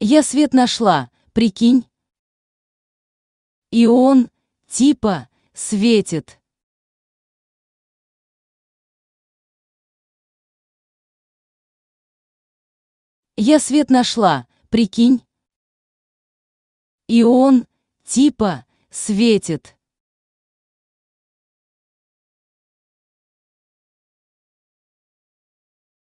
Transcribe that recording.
Я свет нашла, прикинь. И он, типа, светит. Я свет нашла, прикинь. И он, типа, светит.